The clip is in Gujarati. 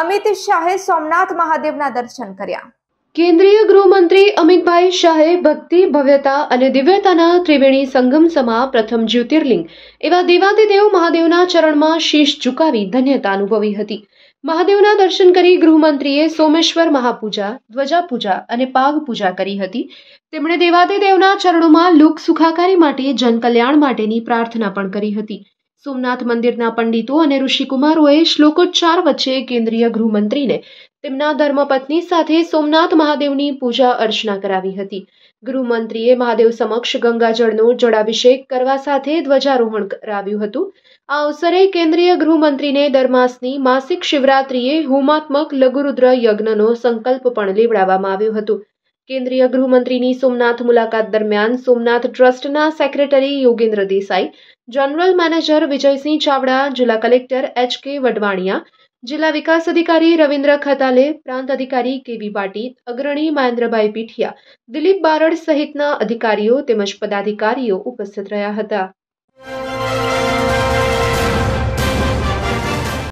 અમિત શાહે સોમનાથ મહાદેવના દર્શન કર્યા કેન્દ્રીય ગૃહમંત્રી અમિતભાઈ શાહે ભક્તિ ભવ્યતા અને દિવ્યતાના ત્રિવેણી સંગમ સમા પ્રથમ જ્યોતિર્લિંગ એવા દેવાદિદેવ મહાદેવના ચરણમાં શીશ ઝુકાવી ધન્યતા અનુભવી હતી મહાદેવના દર્શન કરી ગૃહમંત્રીએ સોમેશ્વર મહાપૂજા ધ્વજા પૂજા અને પાગ પૂજા કરી હતી તેમણે દેવાદિદેવના ચરણોમાં લોક સુખાકારી માટે જનકલ્યાણ માટેની પ્રાર્થના પણ કરી હતી સોમનાથ મંદિરના પંડિતો અને ઋષિકુમારોએ શ્લોકોચ્ચાર વચ્ચે કેન્દ્રીય ગૃહમંત્રીને તેમના ધર્મપત્ની સાથે સોમનાથ મહાદેવની પૂજા અર્ચના કરાવી હતી ગૃહમંત્રીએ મહાદેવ સમક્ષ ગંગાજળનો જળાભિષેક કરવા સાથે ધ્વજારોહણ કરાવ્યું હતું આ અવસરે કેન્દ્રીય ગૃહમંત્રીને દરમાસની માસિક શિવરાત્રિએ હોમાત્મક લઘુરુદ્ર યજ્ઞનો સંકલ્પ પણ લેવડાવવામાં આવ્યો હતો કેન્દ્રીય ગૃહમંત્રીની સોમનાથ મુલાકાત દરમિયાન સોમનાથ ટ્રસ્ટના secretary Yogendra Desai general manager Vijaysinh Chavda જિલ્લા કલેક્ટર એચ કે વડવાણિયા જિલ્લા વિકાસ અધિકારી રવિન્દ્ર ખતાલે પ્રાંત અધિકારી કેવી પાટી અગ્રણી મહેન્દ્રભાઈ પીઠિયા દિલીપ બારડ સહિતના અધિકારીઓ તેમજ પદાધિકારીઓ ઉપસ્થિત રહ્યા હતા